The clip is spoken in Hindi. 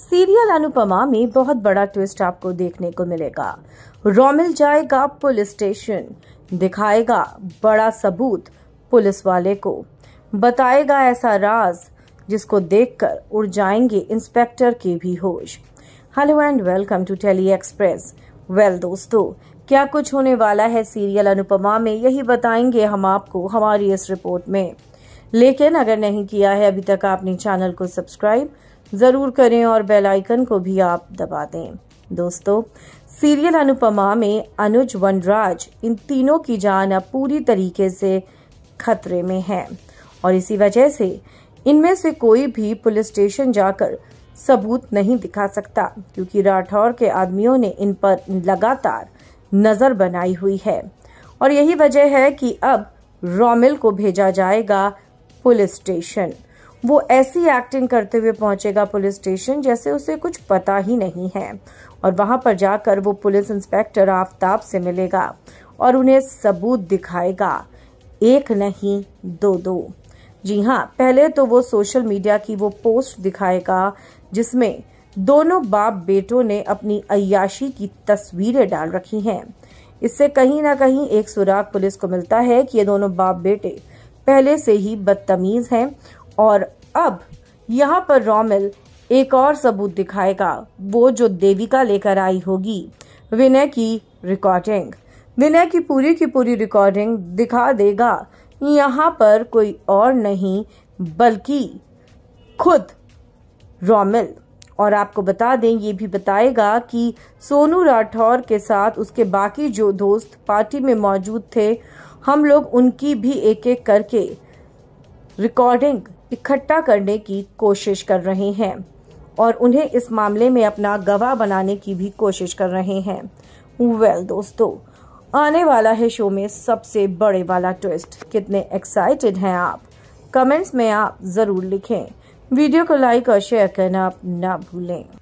सीरियल अनुपमा में बहुत बड़ा ट्विस्ट आपको देखने को मिलेगा रोमिल जाएगा पुलिस स्टेशन दिखाएगा बड़ा सबूत पुलिस वाले को बताएगा ऐसा राज जिसको देखकर उड़ जाएंगे इंस्पेक्टर के भी होश hello and welcome to tele express well दोस्तों क्या कुछ होने वाला है सीरियल अनुपमा में यही बताएंगे हम आपको हमारी इस रिपोर्ट में लेकिन अगर नहीं किया है अभी तक आपने चैनल को सब्सक्राइब ज़रूर करें और बेल आइकन को भी आप दबा दें दोस्तों सीरियल अनुपमा में अनुज वनराज इन तीनों की जान अब पूरी तरीके से खतरे में है और इसी वजह से इनमें से कोई भी पुलिस स्टेशन जाकर सबूत नहीं दिखा सकता क्योंकि राठौर के आदमियों ने इन पर लगातार नजर बनाई हुई है और यही वजह है कि अब रोमिल को भेजा जाएगा पुलिस स्टेशन वो ऐसी एक्टिंग करते हुए पहुंचेगा पुलिस स्टेशन जैसे उसे कुछ पता ही नहीं है और वहां पर जाकर वो पुलिस इंस्पेक्टर आफ्ताब से मिलेगा और उन्हें सबूत दिखाएगा एक नहीं दो दो जी हाँ पहले तो वो सोशल मीडिया की वो पोस्ट दिखाएगा जिसमें दोनों बाप बेटों ने अपनी अयाशी की तस्वीरें डाल रखी हैं इससे कहीं ना कहीं एक सुराग पुलिस को मिलता है कि ये दोनों बाप बेटे पहले से ही बदतमीज हैं और अब यहाँ पर रोमिल एक और सबूत दिखाएगा वो जो देविका लेकर आई होगी विनय की रिकॉर्डिंग विनय की पूरी की पूरी रिकॉर्डिंग दिखा देगा यहाँ पर कोई और नहीं बल्कि खुद रोमिल और आपको बता दें ये भी बताएगा कि सोनू राठौर के साथ उसके बाकी जो दोस्त पार्टी में मौजूद थे हम लोग उनकी भी एक एक करके रिकॉर्डिंग इकट्ठा करने की कोशिश कर रहे हैं और उन्हें इस मामले में अपना गवाह बनाने की भी कोशिश कर रहे हैं वेल well, दोस्तों आने वाला है शो में सबसे बड़े वाला ट्विस्ट कितने एक्साइटेड हैं आप कमेंट्स में आप ज़रूर लिखें वीडियो को लाइक और शेयर करना आप ना भूलें